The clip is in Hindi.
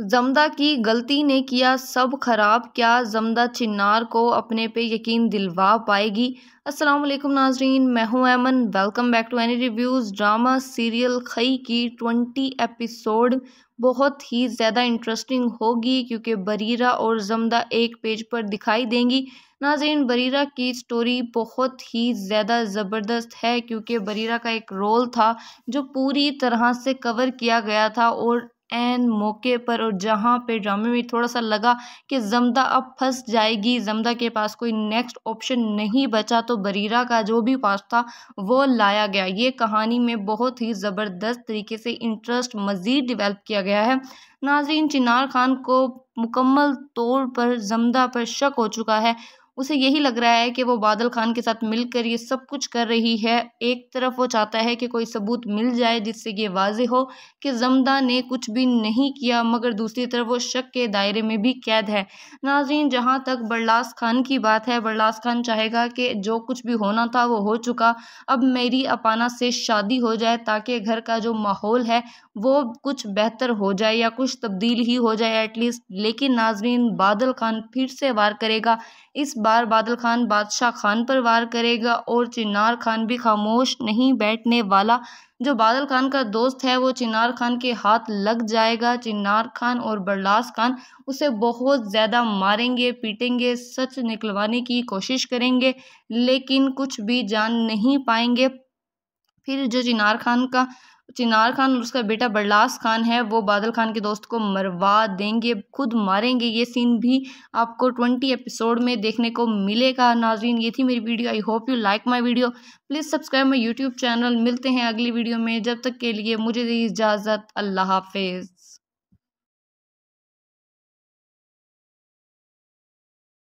जमदा की गलती ने किया सब खराब क्या जमदा चिन्नार को अपने पे यकीन दिलवा पाएगी अस्सलाम वालेकुम नाजरीन मैं हूं एमन welcome back to any reviews drama serial Khaie की ट्वेंटी एपिसोड बहुत ही ज़्यादा इंटरेस्टिंग होगी क्योंकि बरीरा और जमदा एक पेज पर दिखाई देंगी नाजरीन बरीरा की स्टोरी बहुत ही ज़्यादा ज़बरदस्त है क्योंकि बरीरा का एक रोल था जो पूरी तरह से कवर किया गया था और एन मौके पर और जहाँ पे ड्रामे में थोड़ा सा लगा कि जमदा अब फंस जाएगी जमदा के पास कोई नेक्स्ट ऑप्शन नहीं बचा तो बरीरा का जो भी पास था वो लाया गया ये कहानी में बहुत ही ज़बरदस्त तरीके से इंटरेस्ट मज़ीद डिवेल्प किया गया है नाजरीन चिनार खान को मुकम्मल तौर पर जमदा पर शक हो चुका है उसे यही लग रहा है कि वो बादल खान के साथ मिलकर ये सब कुछ कर रही है एक तरफ वो चाहता है कि कोई सबूत मिल जाए जिससे ये वाज हो कि जमदा ने कुछ भी नहीं किया मगर दूसरी तरफ वो शक के दायरे में भी कैद है नाजरीन जहाँ तक बरलास खान की बात है बरलास खान चाहेगा कि जो कुछ भी होना था वो हो चुका अब मेरी अपाना से शादी हो जाए ताकि घर का जो माहौल है वो कुछ बेहतर हो जाए या कुछ तब्दील ही हो जाए एटलीस्ट लेकिन नाजरीन बादल खान फिर से वार करेगा इस बार बादल खान बादशाह खान पर वार करेगा और चिनार खान भी खामोश नहीं बैठने वाला जो बादल खान का दोस्त है वो चिनार खान के हाथ लग जाएगा चिनार खान और बरलास खान उसे बहुत ज़्यादा मारेंगे पीटेंगे सच निकलवाने की कोशिश करेंगे लेकिन कुछ भी जान नहीं पाएंगे फिर जो चिनार खान का चिनार खान और उसका बेटा बरलास खान है वो बादल खान के दोस्त को मरवा देंगे खुद मारेंगे ये सीन भी आपको ट्वेंटी एपिसोड में देखने को मिलेगा नाजरीन ये थी मेरी video I hope you like my video please subscribe my YouTube channel मिलते हैं अगली वीडियो में जब तक के लिए मुझे दी इजाज़त अल्लाह हाफिज़